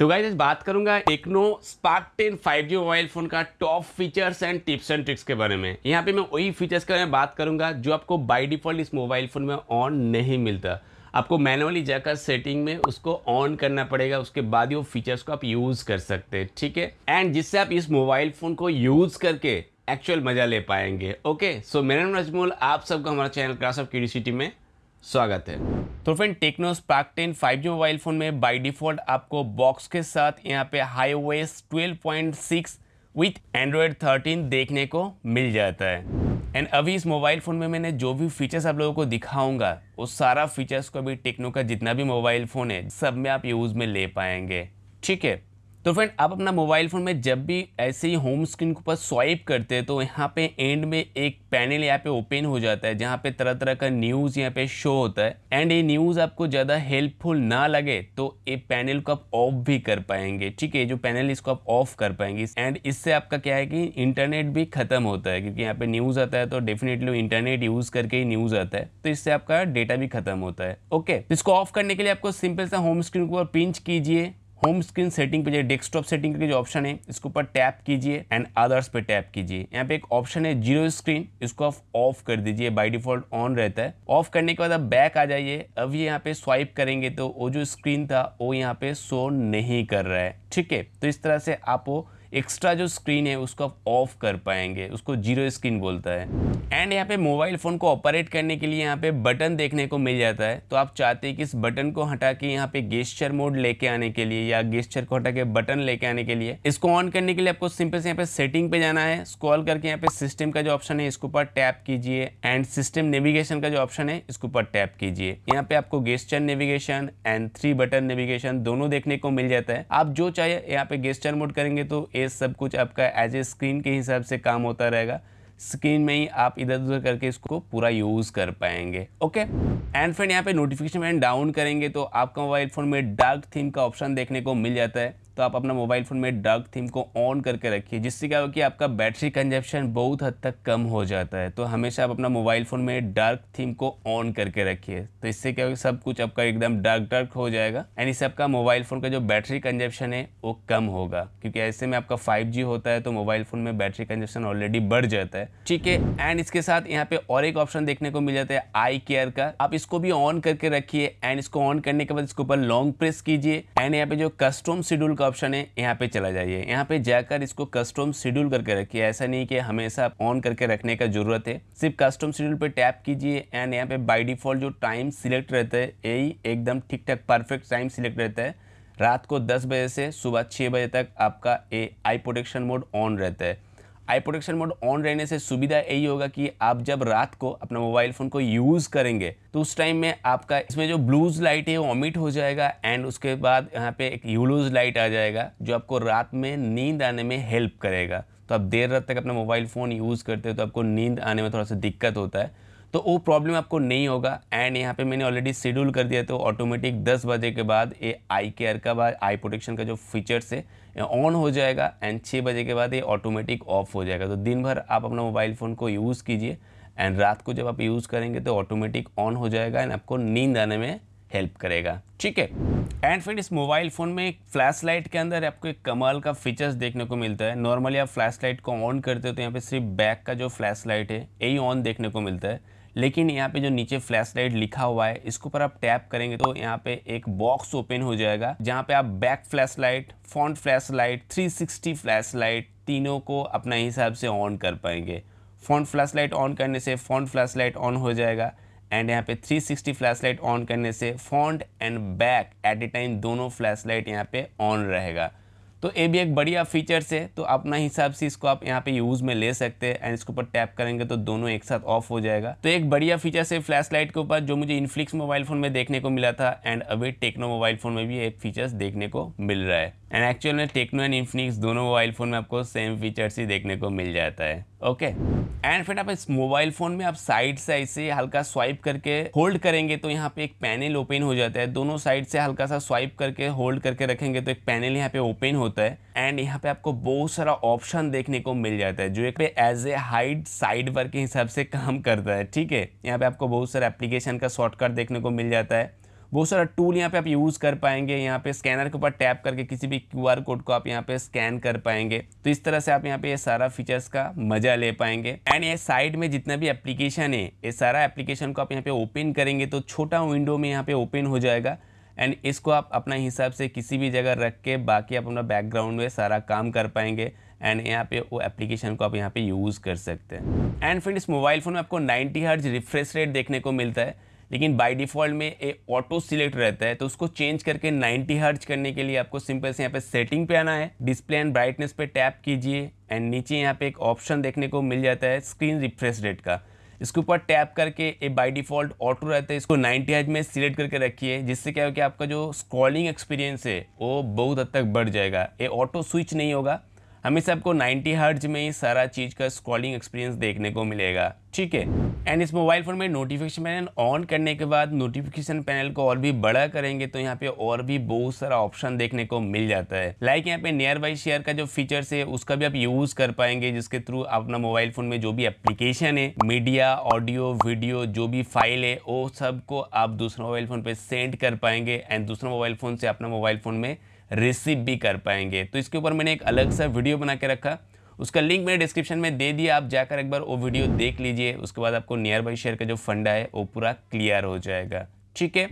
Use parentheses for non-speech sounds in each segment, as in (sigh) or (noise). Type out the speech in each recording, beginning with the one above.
तो गाइज आज बात करूंगा Tecno Spark ten five G mobile phone का top features and tips and tricks के बारे में यहाँ पे मैं वही फीचर्स के बारे में बात करूंगा जो आपको बाय डिफॉल्ट इस मोबाइल फोन में ऑन नहीं मिलता आपको मैनुअली जाकर सेटिंग में उसको ऑन करना पड़ेगा उसके बाद ही वो फीचर्स को आप यूज़ कर सकते हैं ठीक है एंड जिससे आप इस मोबाइल फ़ोन को यूज़ करके एक्चुअल मज़ा ले पाएंगे ओके सो मेरा नाम आप सबको हमारा चैनल क्लास ऑफ क्यूरिसिटी में स्वागत है तो friend Tecno Spark ten five mobile phone में बाय डिफ़ॉल्ट आपको बॉक्स के साथ यहाँ पे HiOS twelve point six with Android thirteen देखने को मिल जाता है एंड अभी इस मोबाइल फ़ोन में मैंने जो भी फीचर्स आप लोगों को दिखाऊंगा वो सारा फीचर्स को अभी टेक्नो का जितना भी मोबाइल फ़ोन है सब में आप यूज़ में ले पाएंगे ठीक है तो फ्रेंड आप अपना मोबाइल फ़ोन में जब भी ऐसे ही होम स्क्रीन के ऊपर स्वाइप करते हैं तो यहाँ पे एंड में एक पैनल यहाँ पे ओपन हो जाता है जहाँ पे तरह तरह का न्यूज़ यहाँ पे शो होता है एंड ये न्यूज़ आपको ज़्यादा हेल्पफुल ना लगे तो ये पैनल को आप ऑफ भी कर पाएंगे ठीक है जो पैनल इसको आप ऑफ कर पाएंगे एंड इससे आपका क्या है कि इंटरनेट भी खत्म होता है क्योंकि यहाँ पे न्यूज़ आता है तो डेफिनेटली इंटरनेट यूज़ करके ही न्यूज़ आता है तो इससे आपका डेटा भी खत्म होता है ओके तो इसको ऑफ करने के लिए आपको सिंपल सा होम स्क्रीन के ऊपर पिंच कीजिए होम स्क्रीन सेटिंग पे जाइए डेस्कटॉप सेटिंग का जो ऑप्शन है इसके ऊपर टैप कीजिए एंड अदर्स पे टैप कीजिए यहाँ पे एक ऑप्शन है जीरो स्क्रीन इसको आप ऑफ कर दीजिए बाय डिफॉल्ट ऑन रहता है ऑफ करने के बाद आप बैक आ जाइए अब ये यहाँ पे स्वाइप करेंगे तो वो जो स्क्रीन था वो यहाँ पे शो नहीं कर रहा है ठीक है तो इस तरह से आप वो एक्स्ट्रा जो स्क्रीन है उसको आप ऑफ कर पाएंगे उसको जीरो स्क्रीन बोलता है एंड यहाँ पे मोबाइल फ़ोन को ऑपरेट करने के लिए यहाँ पे बटन देखने को मिल जाता है तो आप चाहते हैं कि इस बटन को हटा के यहाँ पे गेस्चर मोड लेके आने के लिए या गेस्चर को हटा के बटन लेके आने के लिए इसको ऑन करने के लिए आपको सिंपल से यहाँ पे सेटिंग पे जाना है स्क्रॉल करके यहाँ पे सिस्टम का जो ऑप्शन है इसके ऊपर टैप कीजिए एंड सिस्टम नेविगेशन का जो ऑप्शन है इसके ऊपर टैप कीजिए यहाँ पे आपको gesture navigation and three button navigation दोनों देखने को मिल जाता है आप जो चाहे यहाँ पे गेस्चर मोड करेंगे तो ये सब कुछ आपका एज ए स्क्रीन के हिसाब से काम होता रहेगा स्क्रीन में ही आप इधर उधर करके इसको पूरा यूज़ कर पाएंगे ओके एंड फ्रेंड यहाँ पे नोटिफिकेशन बटन डाउन करेंगे तो आपका मोबाइल फ़ोन में डार्क थीम का ऑप्शन देखने को मिल जाता है तो आप अपना मोबाइल फ़ोन में डार्क थीम को ऑन करके रखिए जिससे क्या हो कि आपका बैटरी कंजप्शन बहुत हद तक कम हो जाता है तो हमेशा आप अपना मोबाइल फ़ोन में डार्क थीम को ऑन करके रखिए तो इससे क्या होगा सब कुछ आपका एकदम डार्क डार्क हो जाएगा एंड इससे आपका मोबाइल फ़ोन का जो बैटरी कंजप्शन है वो कम होगा क्योंकि ऐसे में आपका फाइव होता है तो मोबाइल फ़ोन में बैटरी कंजप्शन ऑलरेडी बढ़ जाता है ठीक है एंड इसके साथ यहाँ पर और एक ऑप्शन देखने को मिल जाता है आई केयर का आप इसको भी ऑन करके रखिए एंड इसको ऑन करने के बाद इसके ऊपर लॉन्ग प्रेस कीजिए एंड यहाँ पर जो कस्टम शेड्यूल का ऑप्शन है यहाँ पे चला जाइए यहाँ पे जाकर इसको कस्टम शेड्यूल करके रखिए ऐसा नहीं कि हमेशा ऑन करके रखने का जरूरत है सिर्फ कस्टम शेड्यूल पे टैप कीजिए एंड यहाँ पे बाय डिफॉल्ट जो टाइम सिलेक्ट रहता है यही एकदम ठीक ठाक परफेक्ट टाइम सिलेक्ट रहता है रात को दस बजे से सुबह छः बजे तक आपका A I protection mode on रहता है आई प्रोटेक्शन मोड ऑन रहने से सुविधा यही होगा कि आप जब रात को अपना मोबाइल फ़ोन को यूज़ करेंगे तो उस टाइम में आपका इसमें जो ब्लूज लाइट है वो ऑमिट हो जाएगा एंड उसके बाद यहाँ पे एक यूलूज लाइट आ जाएगा जो आपको रात में नींद आने में हेल्प करेगा तो आप देर रात तक अपना मोबाइल फ़ोन यूज़ करते हो तो आपको नींद आने में थोड़ा सा दिक्कत होता है तो वो प्रॉब्लम आपको नहीं होगा एंड यहाँ पे मैंने ऑलरेडी शेड्यूल कर दिया तो ऑटोमेटिक 10 बजे के बाद ये आई केयर का बाद आई प्रोटेक्शन का जो फीचर्स है ऑन हो जाएगा एंड छः बजे के बाद ये ऑटोमेटिक ऑफ हो जाएगा तो दिन भर आप अपना मोबाइल फ़ोन को यूज़ कीजिए एंड रात को जब आप यूज़ करेंगे तो ऑटोमेटिक ऑन हो जाएगा एंड आपको नींद आने में हेल्प करेगा ठीक है एंड फ्रेंड इस मोबाइल फ़ोन में एक फ्लैश लाइट के अंदर आपको एक कमाल का फीचर्स देखने को मिलता है नॉर्मली आप फ्लैश लाइट को ऑन करते हो तो यहाँ पे सिर्फ बैक का जो फ्लैश लाइट है यही ऑन देखने को मिलता है लेकिन यहाँ पे जो नीचे फ्लैश लाइट लिखा हुआ है इसके ऊपर आप टैप करेंगे तो यहाँ पे एक बॉक्स ओपन हो जाएगा जहाँ पे आप back flash light front flash light three sixty flash light तीनों को अपने हिसाब से ऑन कर पाएंगे फ्रंट फ्लैश लाइट ऑन करने से फ्रंट फ्लैश लाइट ऑन हो जाएगा एंड यहाँ पे 360 फ्लैश लाइट ऑन करने से front and back at a time दोनों फ्लैश लाइट यहाँ पे ऑन रहेगा तो ये भी एक बढ़िया फीचर्स है तो अपना हिसाब से इसको आप यहाँ पे यूज़ में ले सकते हैं एंड इसके ऊपर टैप करेंगे तो दोनों एक साथ ऑफ हो जाएगा तो एक बढ़िया फीचर्स है फ्लैश लाइट के ऊपर जो मुझे इनफ्लिक्स मोबाइल फ़ोन में देखने को मिला था एंड अभी टेक्नो मोबाइल फ़ोन में भी एक फीचर्स देखने को मिल रहा है एंड एक्चुअल में टेक्नो एंड इन्फिनिक्स दोनों मोबाइल फ़ोन में आपको सेम फीचर्स ही देखने को मिल जाता है ओके एंड फ्रेंड आप इस मोबाइल फ़ोन में आप साइड से ऐसे हल्का स्वाइप करके होल्ड करेंगे तो यहाँ पे एक पैनल ओपन हो जाता है दोनों साइड से हल्का सा स्वाइप करके होल्ड करके रखेंगे तो एक पैनल यहाँ पे ओपन होता है एंड यहाँ पे आपको बहुत सारा ऑप्शन देखने को मिल जाता है जो एक पे as a height side work के हिसाब से काम करता है ठीक है यहाँ पे आपको बहुत सारे एप्लीकेशन का शॉर्टकट देखने को मिल जाता है बहुत सारा टूल यहाँ पे आप यूज़ कर पाएंगे यहाँ पे स्कैनर के ऊपर टैप करके किसी भी क्यूआर कोड को आप यहाँ पे स्कैन कर पाएंगे तो इस तरह से आप यहाँ पे ये यह सारा फीचर्स का मजा ले पाएंगे एंड ये साइड में जितना भी एप्लीकेशन है ये सारा एप्लीकेशन को आप यहाँ पे ओपन करेंगे तो छोटा विंडो में यहाँ पे ओपन हो जाएगा एंड इसको आप अपना हिसाब से किसी भी जगह रख के बाकी आप अपना बैकग्राउंड में सारा काम कर पाएंगे एंड यहाँ पे वो एप्लीकेशन को आप यहाँ पे यूज़ कर सकते हैं एंड फ्रेंड इस मोबाइल फ़ोन में आपको 90 हर्ज रिफ्रेश रेट देखने को मिलता है लेकिन बाय डिफ़ॉल्ट में ये ऑटो सिलेक्ट रहता है तो उसको चेंज करके 90 हर्ज करने के लिए आपको सिंपल से यहाँ पे सेटिंग पे आना है डिस्प्ले एंड ब्राइटनेस पे टैप कीजिए एंड नीचे यहाँ पे एक ऑप्शन देखने को मिल जाता है स्क्रीन रिफ्रेश रेट का इसके ऊपर टैप करके ये बाय डिफ़ॉल्ट ऑटो रहता है इसको नाइन्टी हज में सिलेक्ट करके रखिए जिससे क्या हो कि आपका जो स्क्रॉलिंग एक्सपीरियंस है वो बहुत हद तक बढ़ जाएगा ये ऑटो स्विच नहीं होगा हमें सबको 90 हर्ज में ही सारा चीज़ का स्क्रॉलिंग एक्सपीरियंस देखने को मिलेगा ठीक है एंड इस मोबाइल फ़ोन में नोटिफिकेशन पैनल ऑन करने के बाद नोटिफिकेशन पैनल को और भी बड़ा करेंगे तो यहाँ पे और भी बहुत सारा ऑप्शन देखने को मिल जाता है लाइक यहाँ पे नियर बाई शेयर का जो फीचर्स है उसका भी आप यूज़ कर पाएंगे जिसके थ्रू अपना मोबाइल फ़ोन में जो भी एप्लीकेशन है मीडिया ऑडियो वीडियो जो भी फाइल है वो सबको आप दूसरे मोबाइल फ़ोन पर सेंड कर पाएंगे एंड दूसरा मोबाइल फ़ोन से अपना मोबाइल फ़ोन में रिसीव भी कर पाएंगे तो इसके ऊपर मैंने एक अलग सा वीडियो बना के रखा उसका लिंक मैंने डिस्क्रिप्शन में दे दिया आप जाकर एक बार वो वीडियो देख लीजिए उसके बाद आपको नियर बाई शेयर का जो फंडा है वो पूरा क्लियर हो जाएगा ठीक है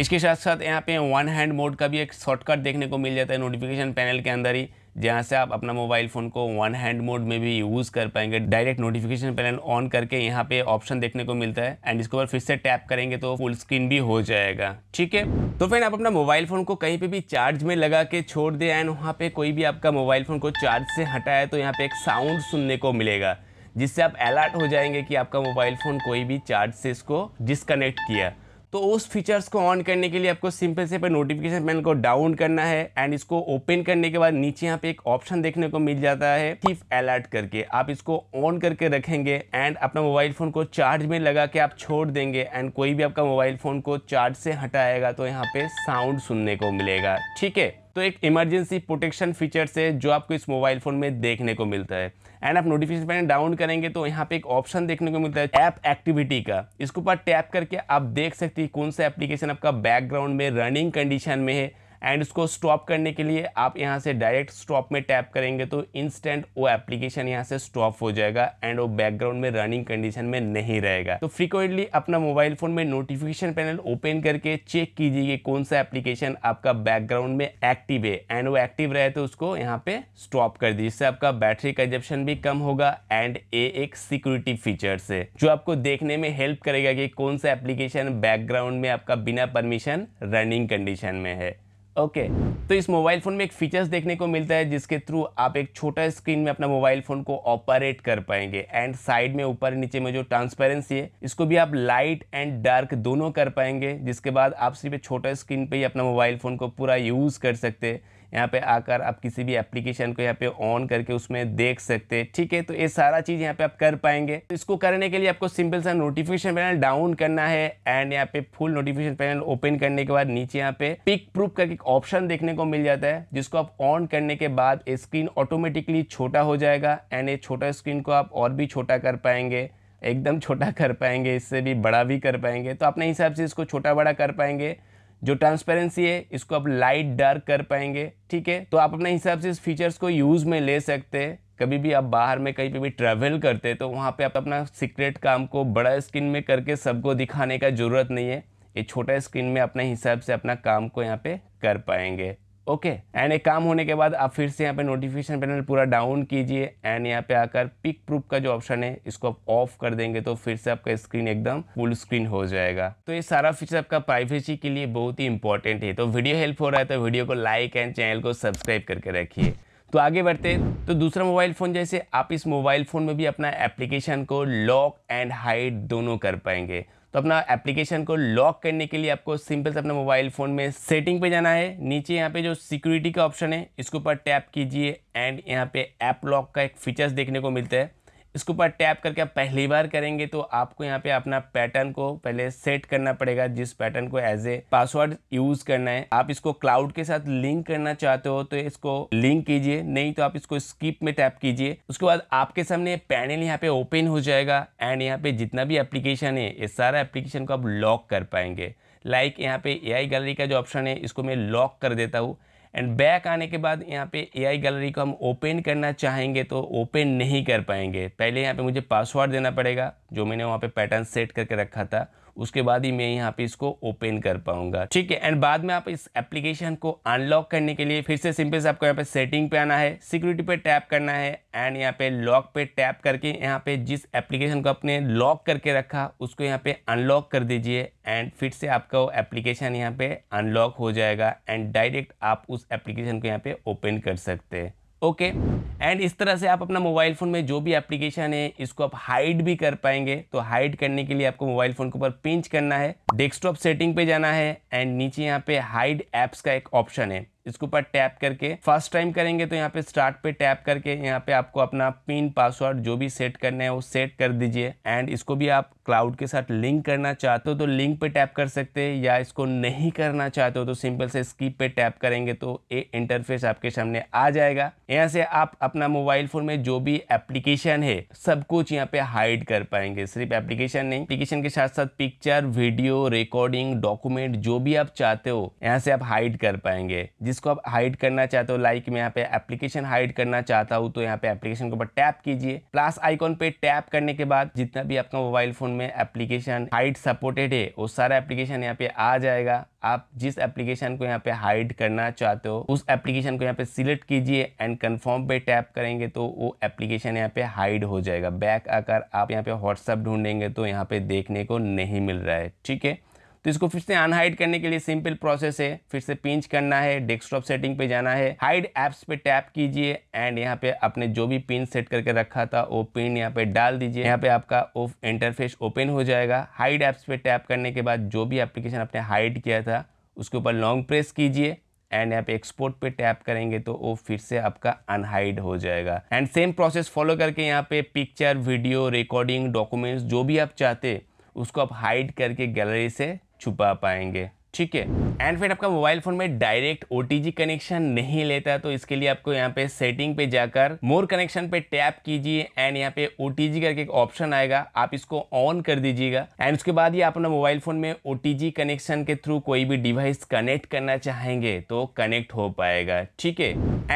इसके साथ साथ यहाँ पे वन हैंड मोड का भी एक शॉर्टकट देखने को मिल जाता है नोटिफिकेशन पैनल के अंदर ही जहाँ से आप अपना मोबाइल फ़ोन को वन हैंड मोड में भी यूज़ कर पाएंगे डायरेक्ट नोटिफिकेशन पैनल ऑन करके यहाँ पे ऑप्शन देखने को मिलता है एंड इसको फिर से टैप करेंगे तो फुल स्क्रीन भी हो जाएगा ठीक है तो फ्रेंड आप अपना मोबाइल फ़ोन को कहीं पे भी चार्ज में लगा के छोड़ दें एंड वहाँ पर कोई भी आपका मोबाइल फ़ोन को चार्ज से हटाए तो यहाँ पर एक साउंड सुनने को मिलेगा जिससे आप अलर्ट हो जाएंगे कि आपका मोबाइल फ़ोन कोई भी चार्ज से इसको डिसकनेक्ट किया तो उस फीचर्स को ऑन करने के लिए आपको सिंपल से पर नोटिफिकेशन पैनल को डाउन करना है एंड इसको ओपन करने के बाद नीचे यहाँ पे एक ऑप्शन देखने को मिल जाता है थीफ अलर्ट करके आप इसको ऑन करके रखेंगे एंड अपना मोबाइल फ़ोन को चार्ज में लगा के आप छोड़ देंगे एंड कोई भी आपका मोबाइल फ़ोन को चार्ज से हटाएगा तो यहाँ पे साउंड सुनने को मिलेगा ठीक है तो एक इमरजेंसी प्रोटेक्शन फीचर्स है जो आपको इस मोबाइल फ़ोन में देखने को मिलता है एंड आप नोटिफिकेशन पैनल डाउन करेंगे तो यहाँ पे एक ऑप्शन देखने को मिलता है ऐप एक्टिविटी का इसके ऊपर टैप करके आप देख सकते हैं कौन सा एप्लीकेशन आपका बैकग्राउंड में रनिंग कंडीशन में है एंड इसको स्टॉप करने के लिए आप यहाँ से डायरेक्ट स्टॉप में टैप करेंगे तो इंस्टेंट वो एप्लीकेशन यहाँ से स्टॉप हो जाएगा एंड वो बैकग्राउंड में रनिंग कंडीशन में नहीं रहेगा तो फ्रिक्वेंटली अपना मोबाइल फोन में नोटिफिकेशन पैनल ओपन करके चेक कीजिए कि कौन सा एप्लीकेशन आपका बैकग्राउंड में एक्टिव है एंड वो एक्टिव रहे तो उसको यहाँ पे स्टॉप कर दीजिए इससे आपका बैटरी कंजप्शन भी कम होगा एंड ये एक सिक्योरिटी फीचर्स है जो आपको देखने में हेल्प करेगा कि कौन सा एप्लीकेशन बैकग्राउंड में आपका बिना परमिशन रनिंग कंडीशन में है ओके तो इस मोबाइल फ़ोन में एक फीचर्स देखने को मिलता है जिसके थ्रू आप एक छोटा स्क्रीन में अपना मोबाइल फ़ोन को ऑपरेट कर पाएंगे एंड साइड में ऊपर नीचे में जो ट्रांसपेरेंसी है इसको भी आप लाइट एंड डार्क दोनों कर पाएंगे जिसके बाद आप सिर्फ छोटा स्क्रीन पर ही अपना मोबाइल फ़ोन को पूरा यूज़ कर सकते हैं यहाँ पे आकर आप किसी भी एप्लीकेशन को यहाँ पे ऑन करके उसमें देख सकते हैं ठीक है तो ये सारा चीज़ यहाँ पे आप कर पाएंगे तो इसको करने के लिए आपको सिंपल सा नोटिफिकेशन पैनल डाउन करना है एंड यहाँ पे फुल नोटिफिकेशन पैनल ओपन करने के बाद नीचे यहाँ पे पिक प्रूफ करके एक ऑप्शन देखने को मिल जाता है जिसको आप ऑन करने के बाद स्क्रीन ऑटोमेटिकली छोटा हो जाएगा एंड ये छोटा स्क्रीन को आप और भी छोटा कर पाएंगे एकदम छोटा कर पाएंगे इससे भी बड़ा भी कर पाएंगे तो अपने हिसाब से इसको छोटा बड़ा कर पाएंगे जो ट्रांसपेरेंसी है इसको आप लाइट डार्क कर पाएंगे ठीक है तो आप अपने हिसाब से इस फीचर्स को यूज़ में ले सकते हैं कभी भी आप बाहर में कहीं पे भी ट्रैवल करते हैं तो वहाँ पे आप अपना सीक्रेट काम को बड़ा स्क्रीन में करके सबको दिखाने का ज़रूरत नहीं है ये छोटा स्क्रीन में अपने हिसाब से अपना काम को यहाँ पे कर पाएंगे ओके एंड एक काम होने के बाद आप फिर से यहाँ पे नोटिफिकेशन पैनल पूरा डाउन कीजिए एंड यहाँ पे आकर पिक प्रूफ का जो ऑप्शन है इसको आप ऑफ कर देंगे तो फिर से आपका स्क्रीन एकदम फुल स्क्रीन हो जाएगा तो ये सारा फीचर आपका प्राइवेसी के लिए बहुत ही इंपॉर्टेंट है तो वीडियो हेल्प हो रहा है तो वीडियो को लाइक एंड चैनल को सब्सक्राइब करके रखिए तो आगे बढ़ते तो दूसरा मोबाइल फ़ोन जैसे आप इस मोबाइल फ़ोन में भी अपना एप्लीकेशन को लॉक एंड हाइड दोनों कर पाएंगे तो अपना एप्लीकेशन को लॉक करने के लिए आपको सिंपल से अपने मोबाइल फ़ोन में सेटिंग पे जाना है नीचे यहाँ पे जो सिक्योरिटी का ऑप्शन है इसके ऊपर टैप कीजिए एंड यहाँ पे ऐप लॉक का एक फीचर्स देखने को मिलता है इसके ऊपर टैप करके आप पहली बार करेंगे तो आपको यहाँ पे अपना पैटर्न को पहले सेट करना पड़ेगा जिस पैटर्न को एज ए पासवर्ड यूज करना है आप इसको क्लाउड के साथ लिंक करना चाहते हो तो इसको लिंक कीजिए नहीं तो आप इसको स्किप में टैप कीजिए उसके बाद आपके सामने पैनल यहाँ पे ओपन हो जाएगा एंड यहाँ पे जितना भी एप्लीकेशन है ये सारा एप्लीकेशन को आप लॉक कर पाएंगे लाइक like यहाँ पे ए गैलरी का जो ऑप्शन है इसको मैं लॉक कर देता हूँ एंड बैक आने के बाद यहाँ पे एआई गैलरी को हम ओपन करना चाहेंगे तो ओपन नहीं कर पाएंगे पहले यहाँ पे मुझे पासवर्ड देना पड़ेगा जो मैंने वहाँ पे पैटर्न सेट करके रखा था उसके बाद ही मैं यहाँ पे इसको ओपन कर पाऊंगा ठीक है एंड बाद में आप इस एप्लीकेशन को अनलॉक करने के लिए फिर से सिंपल से आपको यहाँ पे सेटिंग पे आना है सिक्योरिटी पे टैप करना है एंड यहाँ पे लॉक पे टैप करके यहाँ पे जिस एप्लीकेशन को आपने लॉक करके रखा उसको यहाँ पे अनलॉक कर दीजिए एंड फिर से आपका वो एप्लीकेशन यहाँ पे अनलॉक हो जाएगा एंड डायरेक्ट आप उस एप्लीकेशन को यहाँ पे ओपन कर सकते हैं ओके एंड इस तरह से आप अपना मोबाइल फ़ोन में जो भी एप्लीकेशन है इसको आप हाइड भी कर पाएंगे तो हाइड करने के लिए आपको मोबाइल फ़ोन के ऊपर पिंच करना है डेस्कटॉप सेटिंग पे जाना है एंड नीचे यहाँ पे हाइड ऐप्स का एक ऑप्शन है इसके ऊपर टैप करके फर्स्ट टाइम करेंगे तो यहाँ पे स्टार्ट पे टैप करके यहाँ पे आपको अपना पिन पासवर्ड जो भी सेट करना है वो सेट कर दीजिए एंड इसको भी आप क्लाउड के साथ लिंक करना चाहते हो तो लिंक पे टैप कर सकते हैं या इसको नहीं करना चाहते हो तो सिंपल से स्कीप पे टैप करेंगे तो ये इंटरफेस आपके सामने आ जाएगा यहाँ से आप अपना मोबाइल फोन में जो भी एप्लीकेशन है सब कुछ यहाँ पे हाइड कर पाएंगे सिर्फ एप्लीकेशन नहीं एप्लीकेशन के साथ साथ पिक्चर वीडियो रिकॉर्डिंग डॉक्यूमेंट जो भी आप चाहते हो यहाँ से आप हाइड कर पाएंगे जिसको आप हाइड करना चाहते हो लाइक मैं यहाँ पे एप्लीकेशन हाइड करना चाहता हूँ तो यहाँ पे एप्लीकेशन के ऊपर टैप कीजिए प्लस आइकॉन पे टैप करने के बाद जितना भी आपका मोबाइल फोन में एप्लीकेशन हाइड सपोर्टेड है वो सारा एप्लीकेशन यहाँ पे आ जाएगा आप जिस एप्लीकेशन को यहाँ पे हाइड करना चाहते हो उस एप्लीकेशन को यहाँ पे सिलेक्ट कीजिए एंड कंफर्म पे टैप करेंगे तो वो एप्लीकेशन यहाँ पे हाइड हो जाएगा बैक आकर आप यहाँ पे व्हाट्सअप ढूंढेंगे तो यहाँ पे देखने को नहीं मिल रहा है ठीक है तो इसको फिर से अनहाइड करने के लिए सिंपल प्रोसेस है फिर से पिंच करना है डेस्कटॉप सेटिंग पे जाना है हाइड ऐप्स पे टैप कीजिए एंड यहाँ पे अपने जो भी पिन सेट करके रखा था वो पिन यहाँ पे डाल दीजिए यहाँ पे आपका इंटरफेस ओपन हो जाएगा हाइड ऐप्स पे टैप करने के बाद जो भी एप्लीकेशन आपने हाइड किया था उसके ऊपर लॉन्ग प्रेस कीजिए एंड यहाँ पे एक्सपोर्ट पे टैप करेंगे तो वो फिर से आपका अनहाइड हो जाएगा एंड सेम प्रोसेस फॉलो करके यहाँ पे पिक्चर वीडियो रिकॉर्डिंग डॉक्यूमेंट्स जो भी आप चाहते उसको आप हाइड करके गैलरी से छुपा पाएंगे ठीक है एंड फिर आपका मोबाइल फोन में डायरेक्ट ओ कनेक्शन नहीं लेता तो इसके लिए आपको यहाँ पे सेटिंग पे जाकर मोर कनेक्शन पे टैप कीजिए एंड यहाँ पे ओ करके एक ऑप्शन आएगा आप इसको ऑन कर दीजिएगा एंड उसके बाद ये अपना मोबाइल फोन में ओ कनेक्शन के थ्रू कोई भी डिवाइस कनेक्ट करना चाहेंगे तो कनेक्ट हो पाएगा ठीक है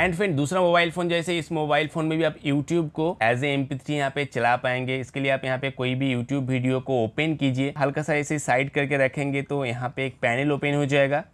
एंड फिर दूसरा मोबाइल फोन जैसे इस मोबाइल फोन में भी आप यूट्यूब को एज ए एम पी यहाँ पे चला पाएंगे इसके लिए आप यहाँ पे कोई भी यूट्यूब वीडियो को ओपन कीजिए हल्का सा ऐसे साइड करके रखेंगे तो यहाँ पे एक पैनल पैनल ओपन हो जाएगा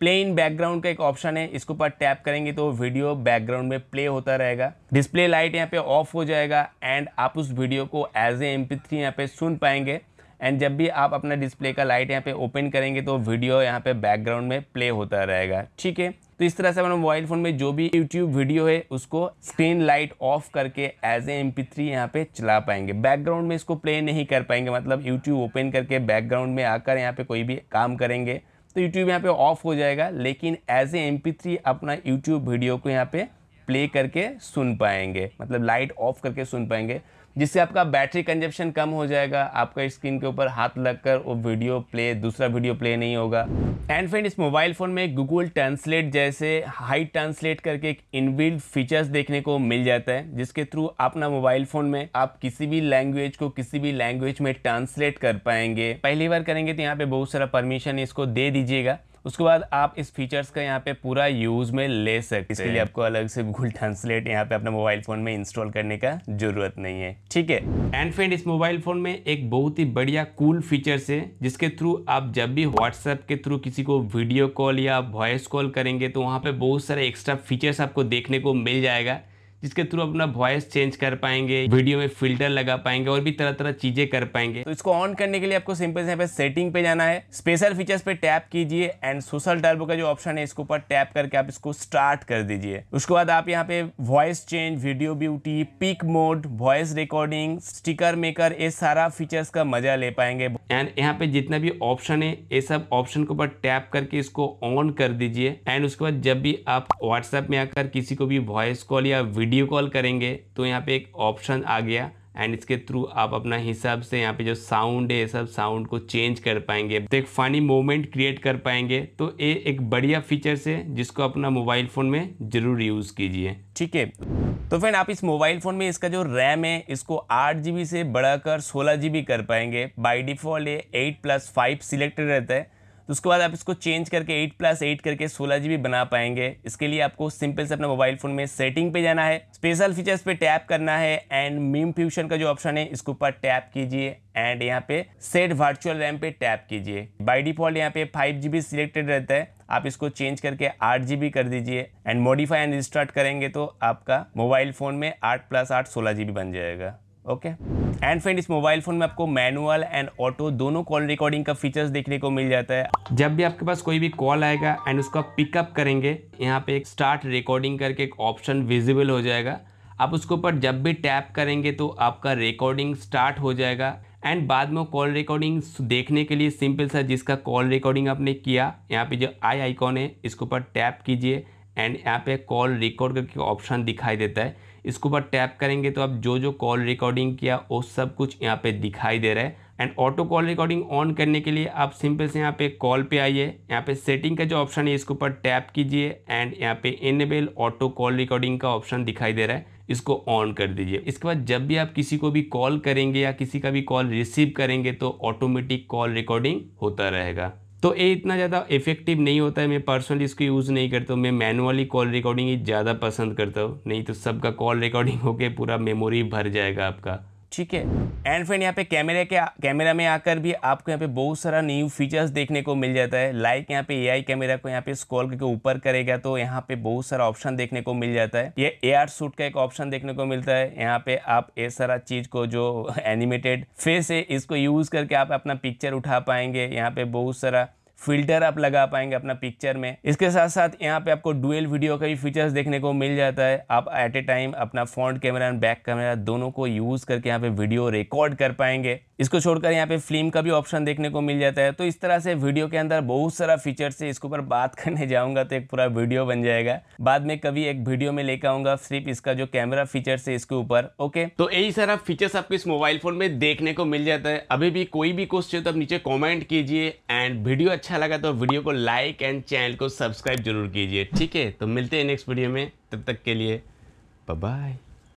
प्लेन बैकग्राउंड का एक ऑप्शन है इसके ऊपर टैप करेंगे तो वीडियो बैकग्राउंड में प्ले होता रहेगा डिस्प्ले लाइट यहाँ पे ऑफ हो जाएगा एंड आप उस वीडियो को as a M P three यहाँ पे सुन पाएंगे एंड जब भी आप अपना डिस्प्ले का लाइट यहाँ पे ओपन करेंगे तो वीडियो यहाँ पे बैकग्राउंड में प्ले होता रहेगा ठीक है तो इस तरह से अपने मोबाइल फ़ोन में जो भी यूट्यूब वीडियो है उसको स्क्रीन लाइट ऑफ करके as a M P three यहाँ पे चला पाएंगे बैकग्राउंड में इसको प्ले नहीं कर पाएंगे मतलब यूट्यूब ओपन करके बैकग्राउंड में आकर यहाँ पे कोई भी काम करेंगे तो यूट्यूब यहाँ पे ऑफ हो जाएगा लेकिन एज ए एम अपना यूट्यूब वीडियो को यहाँ पे प्ले करके सुन पाएंगे मतलब लाइट ऑफ करके सुन पाएंगे जिससे आपका बैटरी कंजप्शन कम हो जाएगा आपका स्क्रीन के ऊपर हाथ लगकर वो वीडियो प्ले दूसरा वीडियो प्ले नहीं होगा एंड फ्रेंड इस मोबाइल फ़ोन में गूगल ट्रांसलेट जैसे हाई ट्रांसलेट करके एक इनबिल्ड फीचर्स देखने को मिल जाता है जिसके थ्रू अपना मोबाइल फ़ोन में आप किसी भी लैंग्वेज को किसी भी लैंग्वेज में ट्रांसलेट कर पाएंगे पहली बार करेंगे तो यहाँ पे बहुत सारा परमिशन इसको दे दीजिएगा उसके बाद आप इस फीचर्स का यहाँ पे पूरा यूज़ में ले सकते हैं इसके लिए आपको अलग से गूगल ट्रांसलेट यहाँ पे अपने मोबाइल फ़ोन में इंस्टॉल करने का ज़रूरत नहीं है ठीक है एंड फ्रेंड इस मोबाइल फ़ोन में एक बहुत ही बढ़िया कूल फीचर्स है जिसके थ्रू आप जब भी व्हाट्सएप के थ्रू किसी को वीडियो कॉल या वॉइस कॉल करेंगे तो वहाँ पे बहुत सारे एक्स्ट्रा फीचर्स आपको देखने को मिल जाएगा जिसके थ्रू अपना वॉइस चेंज कर पाएंगे वीडियो में फिल्टर लगा पाएंगे और भी तरह तरह चीजें कर पाएंगे तो इसको ऑन करने के लिए आपको सिंपल से सेटिंग पे जाना है स्पेशल फीचर्स पे टैप कीजिए एंड सोशल टर्बो का जो ऑप्शन है इसके ऊपर टैप करके आप इसको स्टार्ट कर दीजिए उसके बाद आप यहाँ पे voice change video beauty pick mode voice recording sticker maker ये सारा फीचर्स का मजा ले पाएंगे एंड यहाँ पे जितना भी ऑप्शन है ये सब ऑप्शन के ऊपर टैप करके इसको ऑन कर दीजिए एंड उसके बाद जब भी आप व्हाट्सएप में आकर किसी को भी वॉइस कॉल या वीडियो वीडियो कॉल करेंगे तो यहाँ पे एक ऑप्शन आ गया एंड इसके थ्रू आप अपना हिसाब से यहाँ पे जो साउंड है सब साउंड को चेंज कर पाएंगे तो एक फ़नी मोमेंट क्रिएट कर पाएंगे तो ये एक बढ़िया फीचर्स है जिसको अपना मोबाइल फ़ोन में ज़रूर यूज़ कीजिए ठीक है तो फ्रेंड आप इस मोबाइल फ़ोन में इसका जो रैम है इसको आठ जी से बढ़ाकर सोलह जी कर पाएंगे बाई डिफ़ॉल्ट ये एट प्लस फाइव सिलेक्टेड रहता है तो उसके बाद आप इसको चेंज करके एट प्लस एट करके सोलह जी बना पाएंगे इसके लिए आपको सिंपल से अपने मोबाइल फोन में सेटिंग पे जाना है स्पेशल फीचर्स पे टैप करना है एंड मीम फ्यूशन का जो ऑप्शन है इसके ऊपर टैप कीजिए एंड यहाँ पे सेट वर्चुअल रैम पे टैप कीजिए बाई डिफॉल्ट यहाँ पे फाइव जी सिलेक्टेड रहता है आप इसको चेंज करके आठ जी कर दीजिए एंड मॉडिफाई एंड रिस्टार्ट करेंगे तो आपका मोबाइल फ़ोन में आठ प्लस आठ सोलह जी बन जाएगा ओके एंड फ्रेंड इस मोबाइल फोन में आपको मैनुअल एंड ऑटो दोनों कॉल रिकॉर्डिंग का फीचर्स देखने को मिल जाता है जब भी आपके पास कोई भी कॉल आएगा एंड उसको आप पिकअप करेंगे यहाँ पे एक स्टार्ट रिकॉर्डिंग करके एक ऑप्शन विजिबल हो जाएगा आप उसके ऊपर जब भी टैप करेंगे तो आपका रिकॉर्डिंग स्टार्ट हो जाएगा एंड बाद में कॉल रिकॉर्डिंग देखने के लिए सिंपल सा जिसका कॉल रिकॉर्डिंग आपने किया यहाँ पे जो आई आइकॉन है इसके ऊपर टैप कीजिए एंड यहाँ पे कॉल रिकॉर्ड करके ऑप्शन दिखाई देता है इसके ऊपर टैप करेंगे तो आप जो जो कॉल रिकॉर्डिंग किया वो सब कुछ यहाँ पे दिखाई दे रहा है and auto call recording on करने के लिए आप सिंपल से यहाँ पे कॉल पे आइए यहाँ पे सेटिंग का जो ऑप्शन है इसके ऊपर टैप कीजिए एंड यहाँ पे इनेबल ऑटो कॉल रिकॉर्डिंग का ऑप्शन दिखाई दे रहा है इसको ऑन कर दीजिए इसके बाद जब भी आप किसी को भी कॉल करेंगे या किसी का भी कॉल रिसीव करेंगे तो ऑटोमेटिक कॉल रिकॉर्डिंग होता रहेगा तो ये इतना ज़्यादा इफेक्टिव नहीं होता है मैं पर्सनली इसको यूज़ नहीं करता हूँ मैं मैनुअली कॉल रिकॉर्डिंग ही ज़्यादा पसंद करता हूँ नहीं तो सबका कॉल रिकॉर्डिंग (laughs) होके पूरा मेमोरी भर जाएगा आपका ठीक है एंड फ्रेंड यहाँ पे कैमरे के कैमरा में आकर भी आपको यहाँ पे बहुत सारा न्यू फीचर्स देखने को मिल जाता है लाइक यहाँ पे एआई कैमरा को यहाँ पे स्कॉल करके ऊपर करेगा तो यहाँ पे बहुत सारा ऑप्शन देखने को मिल जाता है ये एआर सूट का एक ऑप्शन देखने को मिलता है यहाँ पे आप ये सारा चीज को जो एनिमेटेड (laughs) फेस है इसको यूज करके आप अपना पिक्चर उठा पाएंगे यहाँ पे बहुत सारा फिल्टर आप लगा पाएंगे अपना पिक्चर में इसके साथ साथ यहाँ पे आपको डुअल वीडियो का भी फीचर्स देखने को मिल जाता है आप एट ए टाइम अपना front camera and back camera दोनों को यूज़ करके यहाँ पे वीडियो रिकॉर्ड कर पाएंगे इसको छोड़कर यहाँ पे फिल्म का भी ऑप्शन देखने को मिल जाता है तो इस तरह से वीडियो के अंदर बहुत सारा फीचर्स है इसके ऊपर बात (laughs) करने जाऊंगा तो एक पूरा वीडियो बन जाएगा बाद में कभी एक वीडियो में लेकर आऊंगा सिर्फ इसका जो कैमरा फीचर्स है इसके ऊपर ओके तो यही सारा फीचर्स आपको इस मोबाइल फोन में देखने को मिल जाता है अभी भी कोई भी क्वेश्चन तो आप नीचे कॉमेंट कीजिए एंड वीडियो अच्छा अच्छा लगा तो वीडियो को लाइक एंड चैनल को सब्सक्राइब जरूर कीजिए ठीक है तो मिलते हैं नेक्स्ट वीडियो में तब तक के लिए बाय